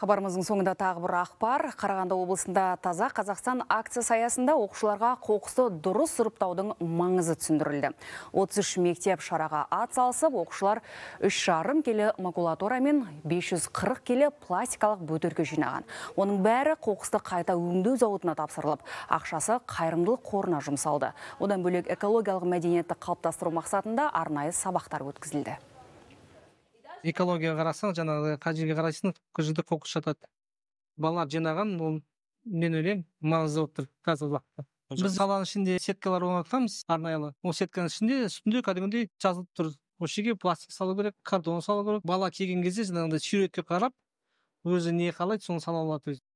Хабарымыздың соңында тағы бір ақпар. Қарағанды облысында таза Қазақстан акция саясында оқушыларға қоқысты дұрыс сұрыптаудың маңызы түсіндірілді. 33 мектеп шараға ат атсалысып, оқушылар шарым келі макулатура мен 540 келі пластикалық бөтелке жинаған. Оның бәрі қоқысты қайта өңдеу зауытына тапсырылып, ақшасы қайырымдылық қорына жұмсалды. Одан бөлек экологиялық мәдениетті қалыптастыру мақсатында арнайы сабақтар өткізілді экологияға қарасаң жаңағы жерге қарайсың жерде қоқыс жатады балалар жинаған ол мен ойлаймын маңызды болып тұр қазіргі уақытта біз қаланың ішінде сеткалар орнатқанбыз арнайлы ол сетканың ішінде үстінде кәдімгідей жазылып тұр осы жерге пластик салу керек картон салу керек бала келген кезде жаңағыдай суретке қарап өзі не қалайды соны сала алады өзі